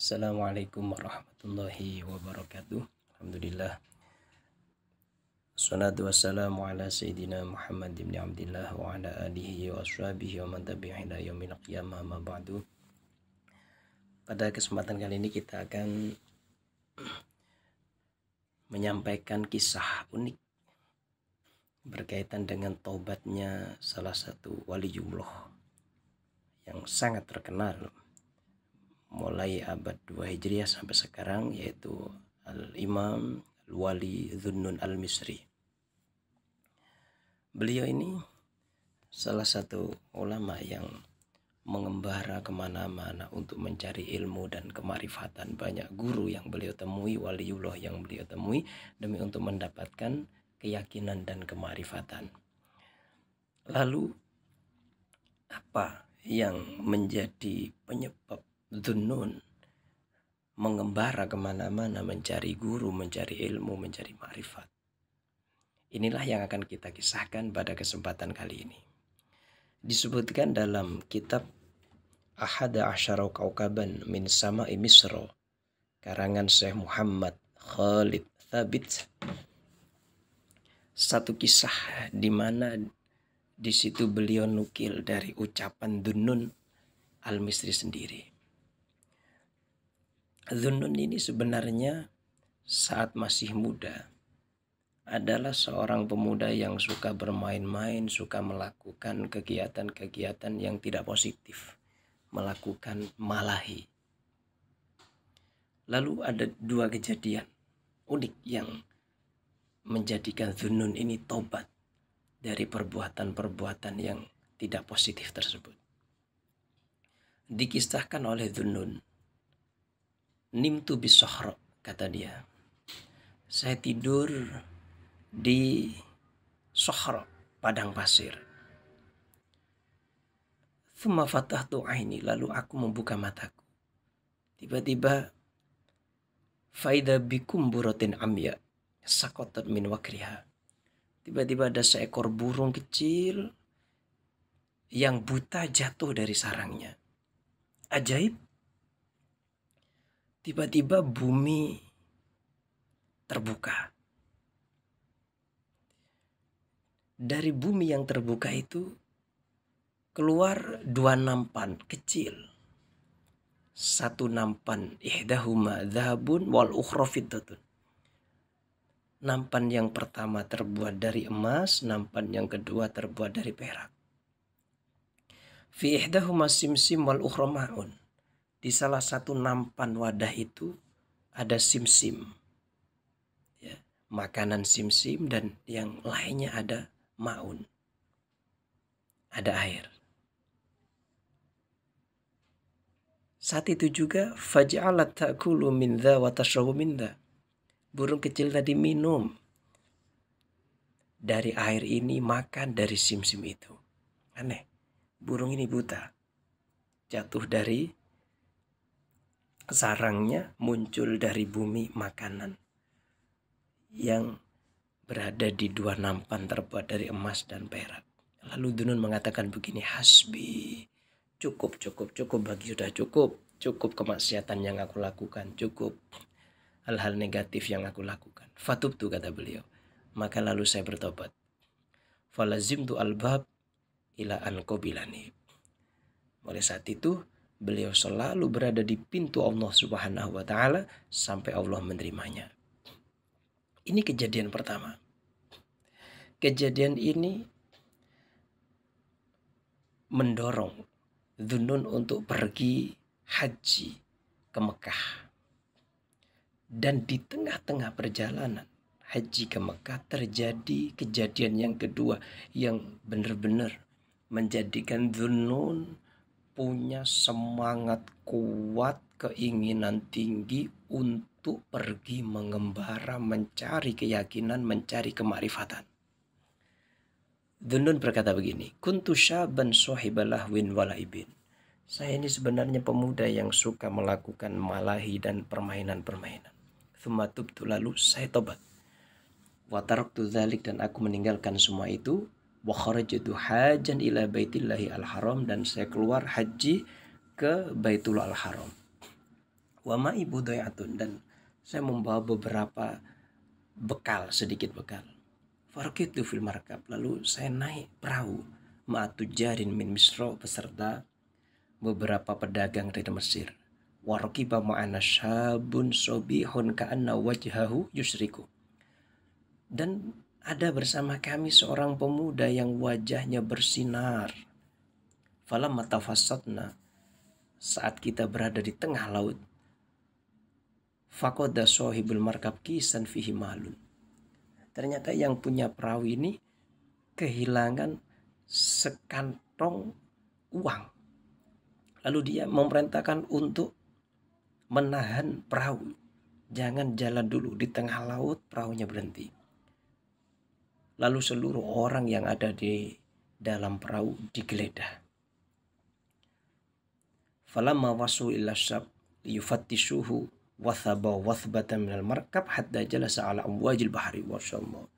Assalamualaikum warahmatullahi wabarakatuh. Alhamdulillah. Salatu wassalamu ala sayyidina Muhammad ibn Abdullah wa ala alihi wa sahabihi wa man tabi'a ila yaumil qiyamah ma ba'du. Pada kesempatan kali ini kita akan menyampaikan kisah unik berkaitan dengan taubatnya salah satu wali jumlah yang sangat terkenal mulai abad 2 Hijriah sampai sekarang yaitu Al-Imam Al-Wali Dhunnun Al-Misri. Beliau ini salah satu ulama yang mengembara kemana-mana untuk mencari ilmu dan kemarifatan banyak guru yang beliau temui waliullah yang beliau temui demi untuk mendapatkan keyakinan dan kemarifatan lalu apa yang menjadi penyebab Dunun mengembara kemana-mana mencari guru, mencari ilmu, mencari marifat. Inilah yang akan kita kisahkan pada kesempatan kali ini. Disebutkan dalam kitab Ahada Asyara Kaukaban Min Sama Imisro, karangan Syekh Muhammad Khalid Thabit satu kisah di mana di situ beliau nukil dari ucapan Dunun Al-Misri sendiri Zunun ini sebenarnya saat masih muda adalah seorang pemuda yang suka bermain-main, suka melakukan kegiatan-kegiatan yang tidak positif, melakukan malahi. Lalu ada dua kejadian unik yang menjadikan Zunun ini tobat dari perbuatan-perbuatan yang tidak positif tersebut. Dikisahkan oleh Zunun Nimtu bisohro, kata dia. Saya tidur di sohro, padang pasir. Thumma fatahtu aini, lalu aku membuka mataku. Tiba-tiba, faida bikum buratin amya, sakotat min wakriha. Tiba-tiba ada seekor burung kecil yang buta jatuh dari sarangnya. Ajaib, tiba-tiba bumi terbuka. Dari bumi yang terbuka itu keluar dua nampan kecil. Satu nampan ihdahuma zahabun wal ukhrafiddatun. Nampan yang pertama terbuat dari emas, nampan yang kedua terbuat dari perak. Fi ihdahuma simsim wal ukhramaun di salah satu nampan wadah itu ada simsim. -sim. Ya, makanan simsim -sim dan yang lainnya ada maun. Ada air. Saat itu juga faj'alat ta'kulu min dha wa tashrabu min dha. Burung kecil tadi minum dari air ini makan dari simsim -sim itu. Aneh. Burung ini buta. Jatuh dari sarangnya muncul dari bumi makanan yang berada di dua nampan terbuat dari emas dan perak. Lalu Dunun mengatakan begini, Hasbi, cukup, cukup, cukup bagi sudah cukup. Cukup kemaksiatan yang aku lakukan, cukup hal-hal negatif yang aku lakukan. Fatub tu kata beliau. Maka lalu saya bertobat. Falazim tu albab ila kau Oleh saat itu beliau selalu berada di pintu Allah Subhanahu wa taala sampai Allah menerimanya. Ini kejadian pertama. Kejadian ini mendorong Dunun untuk pergi haji ke Mekah. Dan di tengah-tengah perjalanan haji ke Mekah terjadi kejadian yang kedua yang benar-benar menjadikan Dunun punya semangat kuat, keinginan tinggi untuk pergi mengembara, mencari keyakinan, mencari kemarifatan. Dunun berkata begini, Kuntu syaban win walaibin. Saya ini sebenarnya pemuda yang suka melakukan malahi dan permainan-permainan. Sematup Thumatubtu lalu saya tobat. Watarok tu zalik dan aku meninggalkan semua itu wa hajan ila baitillahi al haram dan saya keluar haji ke Baitul al haram wa ma'i budayatun dan saya membawa beberapa bekal sedikit bekal farqitu fil markab lalu saya naik perahu ma'atu jarin min misro beserta beberapa pedagang dari Mesir warqiba ma'ana syabun sobihun ka'anna wajhahu yusriku dan ada bersama kami seorang pemuda yang wajahnya bersinar. mata matafasatna saat kita berada di tengah laut. Fakoda sohibul markab kisan fihi malun. Ternyata yang punya perahu ini kehilangan sekantong uang. Lalu dia memerintahkan untuk menahan perahu. Jangan jalan dulu di tengah laut perahunya berhenti lalu seluruh orang yang ada di dalam perahu digeledah. Falamma wasu ila syab yufattishuhu wathaba wathbata minal markab hatta jalasa ala amwajil bahri wasallahu.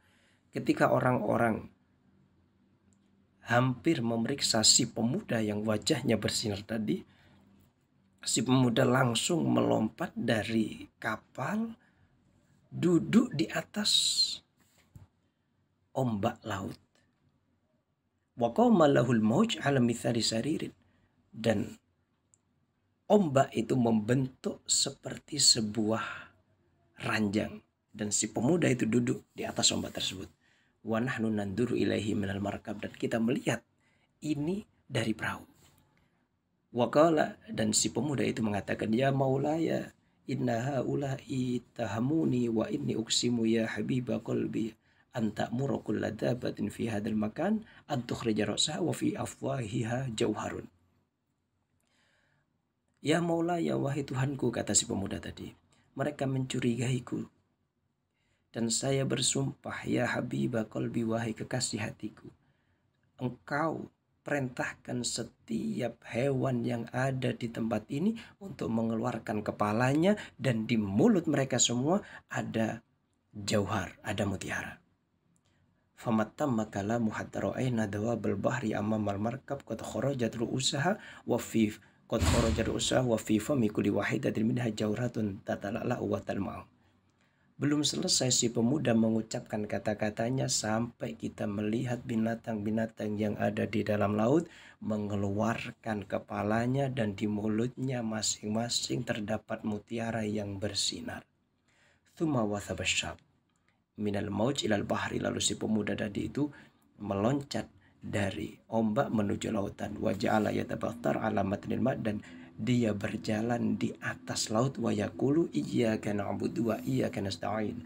Ketika orang-orang hampir memeriksa si pemuda yang wajahnya bersinar tadi, si pemuda langsung melompat dari kapal duduk di atas ombak laut. Waqama mauj ala mithali saririn. Dan ombak itu membentuk seperti sebuah ranjang. Dan si pemuda itu duduk di atas ombak tersebut. Wanahnu nanduru ilaihi minal markab. Dan kita melihat ini dari perahu. Wakala dan si pemuda itu mengatakan, Ya maulaya, inna haulai tahamuni wa inni uksimu ya habibakolbi an ta'mura ladabatin fi hadzal makan an tukhrija ra'saha wa fi afwahiha jauharun. Ya Maula, ya wahai Tuhanku, kata si pemuda tadi. Mereka mencurigaiku Dan saya bersumpah, ya Habibah kolbi wahai kekasih hatiku. Engkau perintahkan setiap hewan yang ada di tempat ini untuk mengeluarkan kepalanya dan di mulut mereka semua ada jauhar, ada mutiara. Famatta makala muhattaro'ay nadawa belbahri amma markab kota jatru usaha wa fif fi qad jatru usaha wa fi fami wahid wahidatin minha jawratun tatalala uwatal mau belum selesai si pemuda mengucapkan kata-katanya sampai kita melihat binatang-binatang yang ada di dalam laut mengeluarkan kepalanya dan di mulutnya masing-masing terdapat mutiara yang bersinar. Thumma wathabasyab minal mauj ilal bahri lalu si pemuda tadi itu meloncat dari ombak menuju lautan waja'ala yatabattar ala matnil ma dan dia berjalan di atas laut wa yaqulu iyyaka na'budu iya iyyaka stain.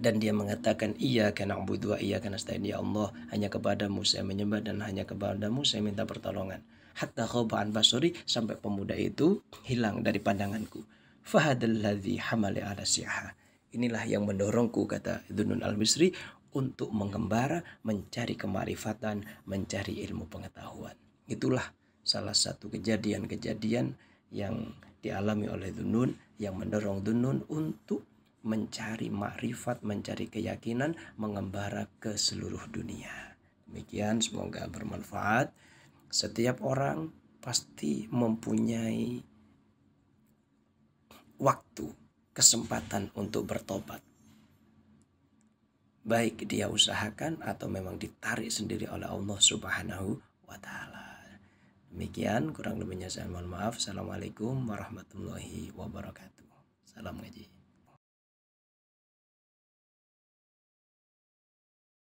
dan dia mengatakan iya karena dua iya karena stain. ya Allah hanya kepadamu saya menyembah dan hanya kepadamu saya minta pertolongan hatta khobaan basuri sampai pemuda itu hilang dari pandanganku fahadalladhi hamali ala siha Inilah yang mendorongku, kata Dunun Al-Misri, untuk mengembara, mencari kemarifatan, mencari ilmu pengetahuan. Itulah salah satu kejadian-kejadian yang dialami oleh Dunun yang mendorong Dunun untuk mencari makrifat, mencari keyakinan, mengembara ke seluruh dunia. Demikian semoga bermanfaat. Setiap orang pasti mempunyai waktu kesempatan untuk bertobat. Baik dia usahakan atau memang ditarik sendiri oleh Allah Subhanahu wa taala. Demikian kurang lebihnya saya mohon maaf. Assalamualaikum warahmatullahi wabarakatuh. Salam ngaji.